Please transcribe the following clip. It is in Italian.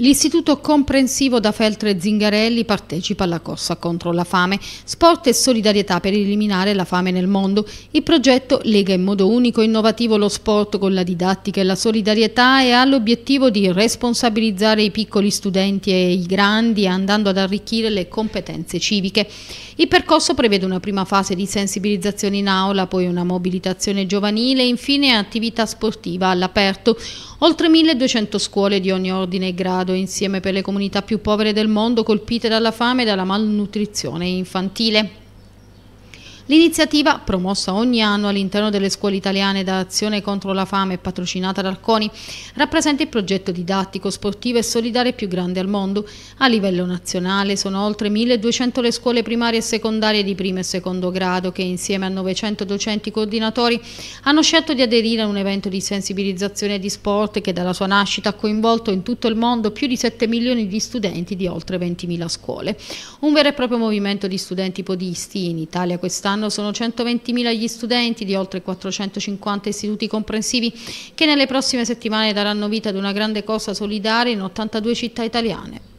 L'Istituto Comprensivo da Feltre Zingarelli partecipa alla corsa contro la fame, sport e solidarietà per eliminare la fame nel mondo. Il progetto lega in modo unico e innovativo lo sport con la didattica e la solidarietà e ha l'obiettivo di responsabilizzare i piccoli studenti e i grandi andando ad arricchire le competenze civiche. Il percorso prevede una prima fase di sensibilizzazione in aula, poi una mobilitazione giovanile e infine attività sportiva all'aperto. Oltre 1200 scuole di ogni ordine e grado Leonardo insieme per le comunità più povere del mondo colpite dalla fame e dalla malnutrizione infantile. L'iniziativa, promossa ogni anno all'interno delle scuole italiane da Azione contro la fame e patrocinata dal CONI, rappresenta il progetto didattico, sportivo e solidale più grande al mondo. A livello nazionale sono oltre 1200 le scuole primarie e secondarie di primo e secondo grado che insieme a 900 docenti coordinatori hanno scelto di aderire a un evento di sensibilizzazione di sport che dalla sua nascita ha coinvolto in tutto il mondo più di 7 milioni di studenti di oltre 20.000 scuole. Un vero e proprio movimento di studenti podisti in Italia quest'anno quest'anno sono 120.000 gli studenti di oltre 450 istituti comprensivi che nelle prossime settimane daranno vita ad una grande cosa solidale in 82 città italiane.